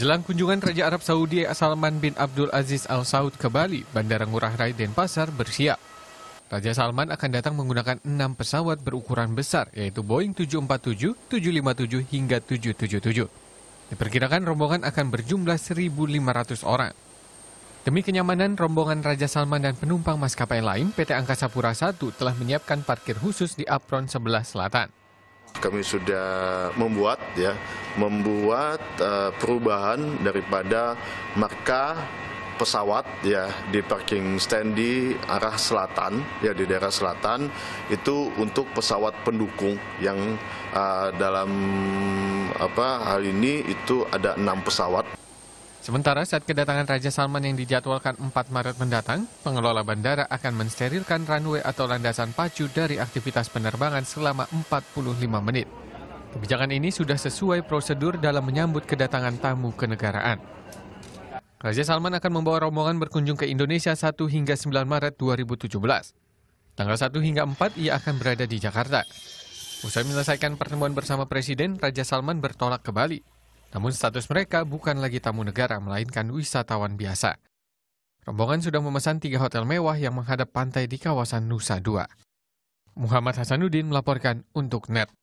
Jelang kunjungan Raja Arab Saudi Salman bin Abdul Aziz Al Saud ke Bali, Bandara Ngurah Rai Denpasar bersiap. Raja Salman akan datang menggunakan enam pesawat berukuran besar, yaitu Boeing 747, 757, hingga 777. Diperkirakan rombongan akan berjumlah 1.500 orang. Demi kenyamanan rombongan Raja Salman dan penumpang maskapai lain, PT Angkasa Pura I telah menyiapkan parkir khusus di apron sebelah selatan. Kami sudah membuat ya, membuat uh, perubahan daripada marka pesawat ya di parking stand di arah selatan ya di daerah selatan itu untuk pesawat pendukung yang uh, dalam apa hal ini itu ada enam pesawat. Sementara saat kedatangan Raja Salman yang dijadwalkan 4 Maret mendatang, pengelola bandara akan mensterilkan runway atau landasan pacu dari aktivitas penerbangan selama 45 menit. Kebijakan ini sudah sesuai prosedur dalam menyambut kedatangan tamu kenegaraan. Raja Salman akan membawa rombongan berkunjung ke Indonesia 1 hingga 9 Maret 2017. Tanggal 1 hingga 4 ia akan berada di Jakarta. Usai menyelesaikan pertemuan bersama Presiden, Raja Salman bertolak ke Bali. Namun status mereka bukan lagi tamu negara, melainkan wisatawan biasa. Rombongan sudah memesan tiga hotel mewah yang menghadap pantai di kawasan Nusa Dua. Muhammad Hasanuddin melaporkan untuk NET.